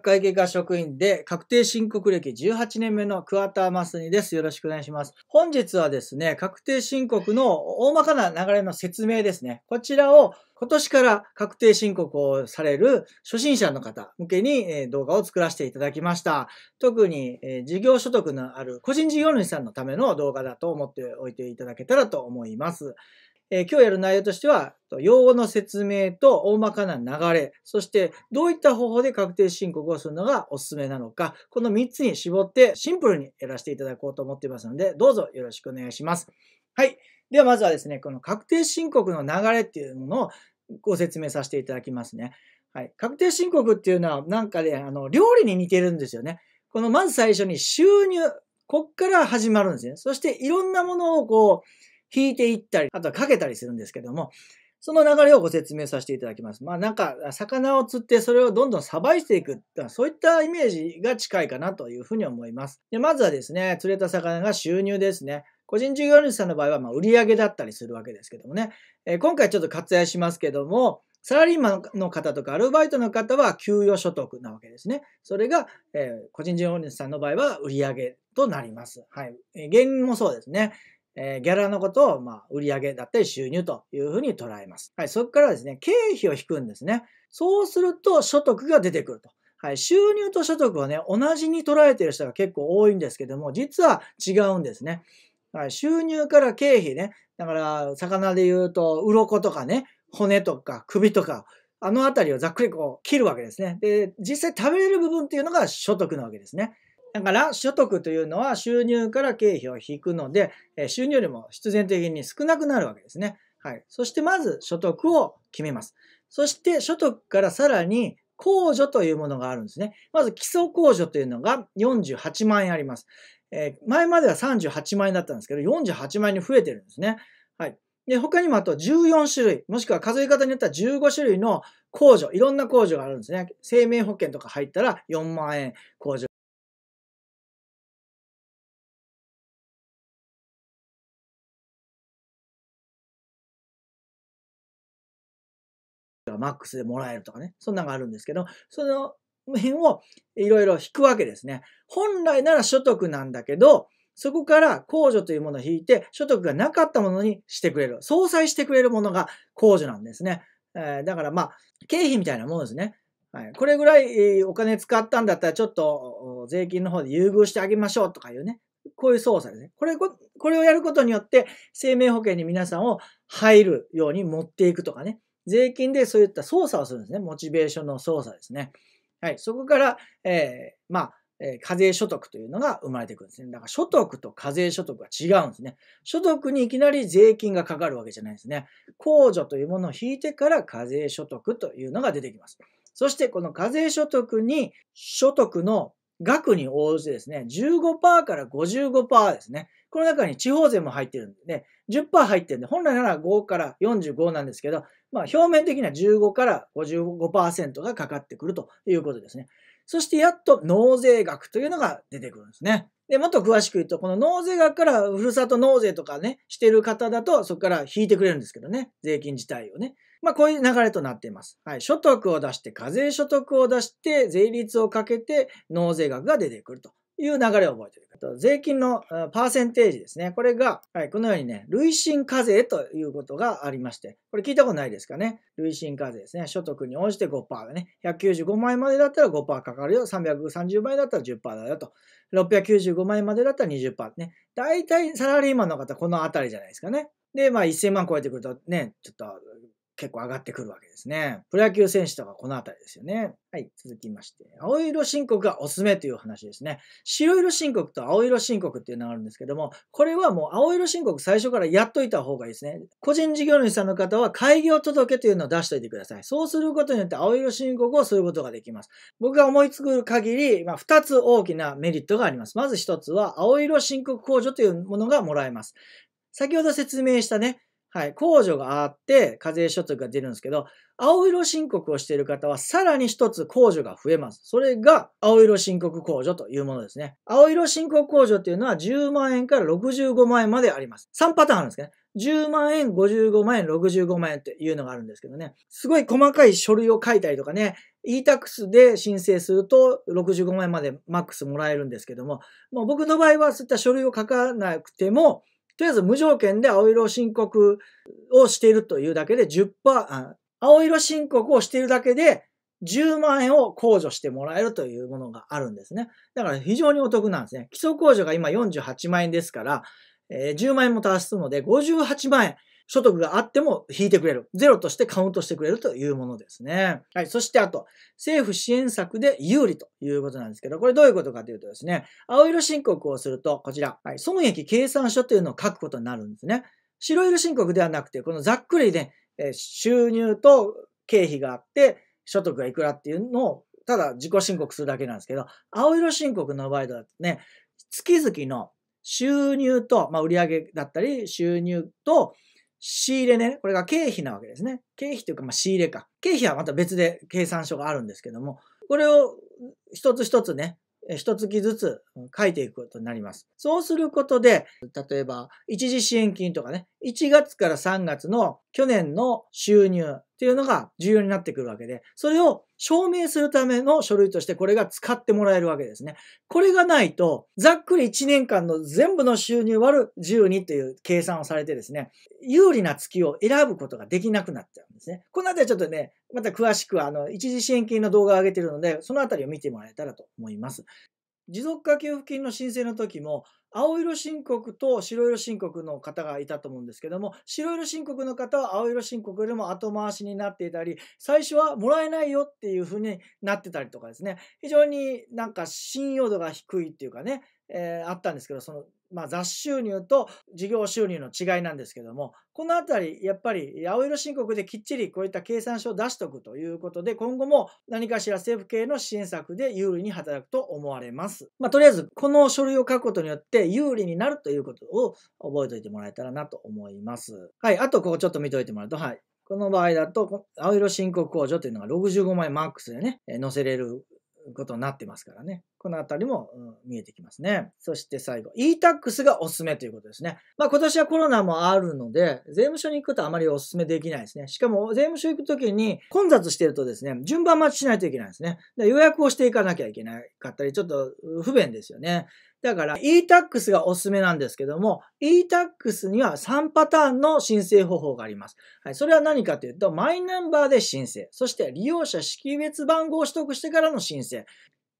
会計課職員で確定申告歴18年目の桑田正スです。よろしくお願いします。本日はですね、確定申告の大まかな流れの説明ですね。こちらを今年から確定申告をされる初心者の方向けに動画を作らせていただきました。特に事業所得のある個人事業主さんのための動画だと思っておいていただけたらと思います。え今日やる内容としては、用語の説明と大まかな流れ、そしてどういった方法で確定申告をするのがおすすめなのか、この3つに絞ってシンプルにやらせていただこうと思っていますので、どうぞよろしくお願いします。はい。ではまずはですね、この確定申告の流れっていうものをご説明させていただきますね。はい。確定申告っていうのはなんかね、あの、料理に似てるんですよね。このまず最初に収入、こっから始まるんですね。そしていろんなものをこう、引いていったり、あとはかけたりするんですけども、その流れをご説明させていただきます。まあなんか、魚を釣ってそれをどんどんさばいていく、そういったイメージが近いかなというふうに思います。で、まずはですね、釣れた魚が収入ですね。個人事業主さんの場合は、まあ売上だったりするわけですけどもね。えー、今回ちょっと割愛しますけども、サラリーマンの方とかアルバイトの方は給与所得なわけですね。それが、えー、個人事業主さんの場合は売り上げとなります。はい。原因もそうですね。えー、ギャラのことを、まあ、売上だったり収入というふうに捉えます。はい、そこからですね、経費を引くんですね。そうすると所得が出てくると。はい、収入と所得はね、同じに捉えている人が結構多いんですけども、実は違うんですね。はい、収入から経費ね。だから、魚で言うと、鱗とかね、骨とか首とか、あの辺りをざっくりこう切るわけですね。で、実際食べれる部分っていうのが所得なわけですね。だから、所得というのは収入から経費を引くので、収入よりも必然的に少なくなるわけですね。はい。そしてまず所得を決めます。そして所得からさらに控除というものがあるんですね。まず基礎控除というのが48万円あります。えー、前までは38万円だったんですけど、48万円に増えてるんですね。はい。で、他にもあと14種類、もしくは数え方によっては15種類の控除、いろんな控除があるんですね。生命保険とか入ったら4万円控除。マックスでもらえるとかね、そんなのがあるんですけど、その辺をいろいろ引くわけですね。本来なら所得なんだけど、そこから控除というものを引いて、所得がなかったものにしてくれる。相殺してくれるものが控除なんですね。えー、だからまあ、経費みたいなものですね。はい、これぐらいお金使ったんだったら、ちょっと税金の方で優遇してあげましょうとかいうね、こういう操作ですね。これ、これをやることによって、生命保険に皆さんを入るように持っていくとかね。税金でそういった操作をするんですね。モチベーションの操作ですね。はい。そこから、えー、まあ、え課税所得というのが生まれてくるんですね。だから所得と課税所得は違うんですね。所得にいきなり税金がかかるわけじゃないですね。控除というものを引いてから課税所得というのが出てきます。そしてこの課税所得に所得の額に応じてですね、15%から55%ですね。この中に地方税も入ってるんで、ね、10%入ってるんで、本来なら5から45なんですけど、まあ、表面的には15から55%がかかってくるということですね。そしてやっと納税額というのが出てくるんですね。で、もっと詳しく言うと、この納税額からふるさと納税とかね、してる方だと、そこから引いてくれるんですけどね、税金自体をね。まあ、こういう流れとなっています。はい。所得を出して、課税所得を出して、税率をかけて、納税額が出てくるという流れを覚えてる。税金のパーセンテージですね。これが、はい、このようにね、累進課税ということがありまして、これ聞いたことないですかね。累進課税ですね。所得に応じて5%だね。195万円までだったら5%かかるよ。330万円だったら10%だよと。695万円までだったら20%ね。大体サラリーマンの方、このあたりじゃないですかね。で、まあ、1000万超えてくるとね、ちょっと結構上がってくるわけですね。プロ野球選手とかこのあたりですよね。はい、続きまして。青色申告がおすすめという話ですね。白色申告と青色申告っていうのがあるんですけども、これはもう青色申告最初からやっといた方がいいですね。個人事業主さんの方は開業届というのを出しておいてください。そうすることによって青色申告をすることができます。僕が思いつく限り、まあ、2つ大きなメリットがあります。まず1つは青色申告控除というものがもらえます。先ほど説明したね、はい、控除があって、課税所得が出るんですけど、青色申告をしている方は、さらに一つ控除が増えます。それが、青色申告控除というものですね。青色申告控除っていうのは、10万円から65万円まであります。3パターンあるんですね。10万円、55万円、65万円っていうのがあるんですけどね。すごい細かい書類を書いたりとかね、e-tax で申請すると65万円までマックスもらえるんですけども、もう僕の場合はそういった書類を書かなくても、とりあえず無条件で青色申告をしているというだけで10%、青色申告をしているだけで10万円を控除してもらえるというものがあるんですね。だから非常にお得なんですね。基礎控除が今48万円ですから、えー、10万円も足すので58万円。所得があっても引いてくれる。ゼロとしてカウントしてくれるというものですね。はい。そしてあと、政府支援策で有利ということなんですけど、これどういうことかというとですね、青色申告をすると、こちら、はい、損益計算書というのを書くことになるんですね。白色申告ではなくて、このざっくりで、ね、収入と経費があって、所得がいくらっていうのを、ただ自己申告するだけなんですけど、青色申告の場合だとね、月々の収入と、まあ、売上だったり、収入と、仕入れね、これが経費なわけですね。経費というか、まあ、仕入れか。経費はまた別で計算書があるんですけども、これを一つ一つね、一月ずつ書いていくことになります。そうすることで、例えば、一時支援金とかね、1月から3月の去年の収入、っていうのが重要になってくるわけで、それを証明するための書類としてこれが使ってもらえるわけですね。これがないと、ざっくり1年間の全部の収入割る12という計算をされてですね、有利な月を選ぶことができなくなっちゃうんですね。このあたりちょっとね、また詳しくあの、一時支援金の動画を上げてるので、そのあたりを見てもらえたらと思います。持続化給付金の申請の時も、青色申告と白色申告の方がいたと思うんですけども、白色申告の方は青色申告よりも後回しになっていたり、最初はもらえないよっていう風になってたりとかですね、非常になんか信用度が低いっていうかね、えー、あったんですけど、そのまあ、雑収入と事業収入の違いなんですけども、このあたり、やっぱり青色申告できっちりこういった計算書を出しておくということで、今後も何かしら政府系の支援策で有利に働くと思われます。まあ、とりあえず、この書類を書くことによって有利になるということを覚えておいてもらえたらなと思います。はい、あとここちょっと見ておいてもらうと、はい。この場合だと、青色申告控除というのが65枚マックスでね、載せれることになってますからね。このあたりも、うん、見えてきますね。そして最後、e-tax がおすすめということですね。まあ今年はコロナもあるので、税務署に行くとあまりおすすめできないですね。しかも税務署行くときに混雑してるとですね、順番待ちしないといけないですね。予約をしていかなきゃいけなかったり、ちょっと不便ですよね。だから e-tax がおすすめなんですけども、e-tax には3パターンの申請方法があります。はい、それは何かというと、マイナンバーで申請、そして利用者識別番号を取得してからの申請、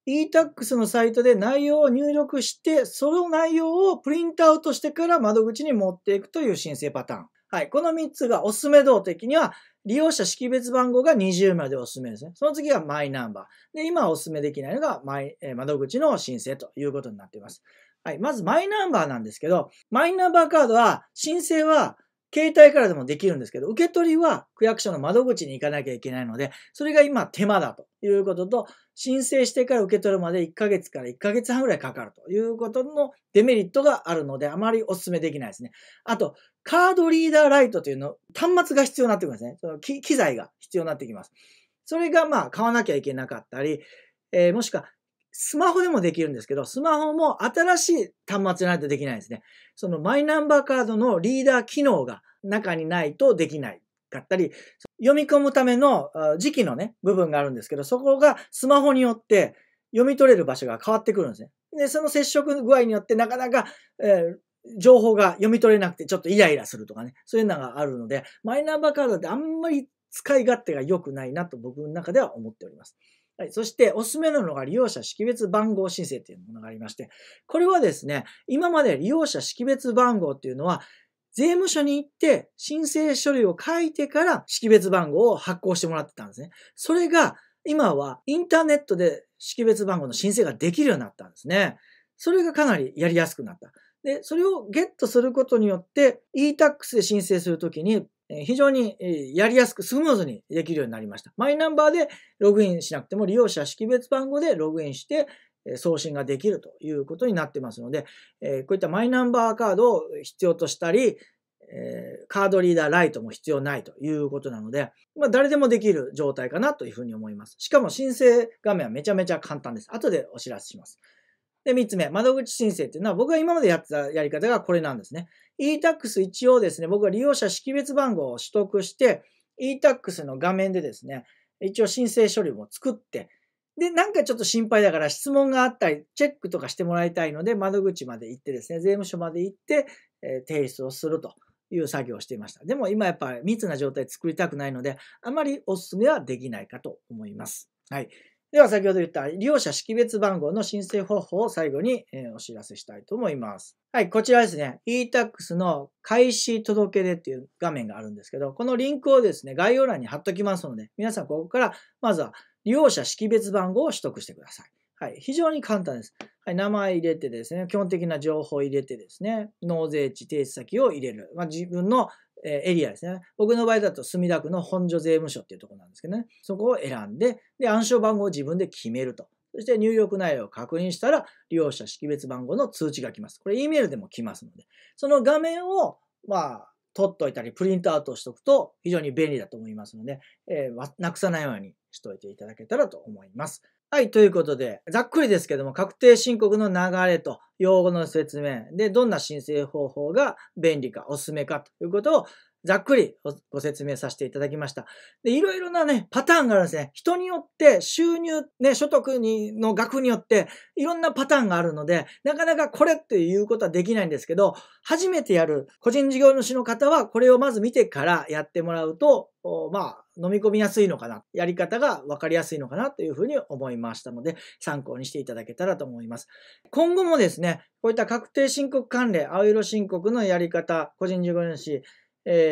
e-tax のサイトで内容を入力して、その内容をプリントアウトしてから窓口に持っていくという申請パターン。はい。この3つがおすすめ動的には利用者識別番号が20までおすすめですね。その次がマイナンバー。で、今お勧めできないのがマイ、え窓口の申請ということになっています。はい。まずマイナンバーなんですけど、マイナンバーカードは申請は携帯からでもできるんですけど、受け取りは区役所の窓口に行かなきゃいけないので、それが今手間だと。いうことと、申請してから受け取るまで1ヶ月から1ヶ月半ぐらいかかるということのデメリットがあるので、あまりお勧めできないですね。あと、カードリーダーライトというの、端末が必要になってくるんですね。その機材が必要になってきます。それがまあ買わなきゃいけなかったり、えー、もしくはスマホでもできるんですけど、スマホも新しい端末じゃないとできないんですね。そのマイナンバーカードのリーダー機能が中にないとできないかったり、読み込むための時期のね、部分があるんですけど、そこがスマホによって読み取れる場所が変わってくるんですね。で、その接触具合によってなかなか、えー、情報が読み取れなくてちょっとイライラするとかね、そういうのがあるので、マイナンバーカードってあんまり使い勝手が良くないなと僕の中では思っております。はい。そして、おすすめなのが利用者識別番号申請というものがありまして、これはですね、今まで利用者識別番号っていうのは、税務署に行って申請書類を書いてから識別番号を発行してもらってたんですね。それが今はインターネットで識別番号の申請ができるようになったんですね。それがかなりやりやすくなった。で、それをゲットすることによって e-tax で申請するときに非常にやりやすくスムーズにできるようになりました。マイナンバーでログインしなくても利用者識別番号でログインして送信ができるということになってますので、えこういったマイナンバーカードを必要としたり、えカードリーダーライトも必要ないということなので、まあ、誰でもできる状態かなというふうに思います。しかも申請画面はめちゃめちゃ簡単です。後でお知らせします。で、3つ目、窓口申請っていうのは僕が今までやってたやり方がこれなんですね。e-tax 一応ですね、僕は利用者識別番号を取得して、e-tax の画面でですね、一応申請書類も作って、で、なんかちょっと心配だから質問があったり、チェックとかしてもらいたいので、窓口まで行ってですね、税務署まで行って、えー、提出をするという作業をしていました。でも今やっぱり密な状態作りたくないので、あまりお勧めはできないかと思います。はい。では先ほど言った利用者識別番号の申請方法を最後にお知らせしたいと思います。はい、こちらですね。e-tax の開始届出っていう画面があるんですけど、このリンクをですね、概要欄に貼っときますので、皆さんここからまずは利用者識別番号を取得してください。はい、非常に簡単です。はい、名前入れてですね、基本的な情報を入れてですね、納税地、提出先を入れる。まあ、自分のエリアですね。僕の場合だと墨田区の本所税務署っていうとこなんですけどね、そこを選んで、で、暗証番号を自分で決めると。そして入力内容を確認したら、利用者識別番号の通知が来ます。これ、E メールでも来ますので、その画面を、まあ、取っておいたり、プリントアウトしておくと非常に便利だと思いますので、えー、なくさないようにしといていただけたらと思います。はい、ということで、ざっくりですけども、確定申告の流れと用語の説明で、どんな申請方法が便利かおすすめかということをざっくりご説明させていただきました。で、いろいろなね、パターンがあるんですね。人によって収入、ね、所得にの額によっていろんなパターンがあるので、なかなかこれっていうことはできないんですけど、初めてやる個人事業主の方はこれをまず見てからやってもらうと、まあ、飲み込みやすいのかな、やり方が分かりやすいのかなというふうに思いましたので、参考にしていただけたらと思います。今後もですね、こういった確定申告関連、青色申告のやり方、個人事業主、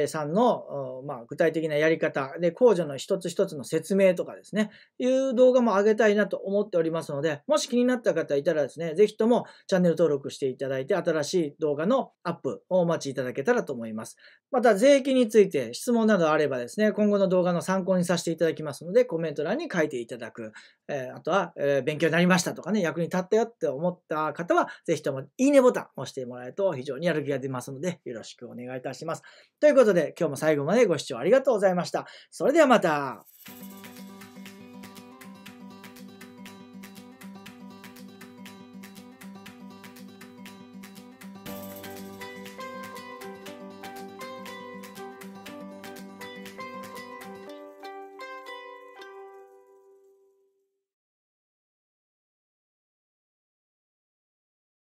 さんの、まあ、具体的なやり方で、控除の一つ一つの説明とかですね、いう動画も上げたいなと思っておりますので、もし気になった方いたらですね、ぜひともチャンネル登録していただいて、新しい動画のアップをお待ちいただけたらと思います。また、税金について質問などあればですね、今後の動画の参考にさせていただきますので、コメント欄に書いていただく。えあとは、え勉強になりましたとかね、役に立ったよって思った方は、ぜひともいいねボタンを押してもらえると非常にやる気が出ますので、よろしくお願いいたします。ということで、今日も最後までご視聴ありがとうございました。それではまた。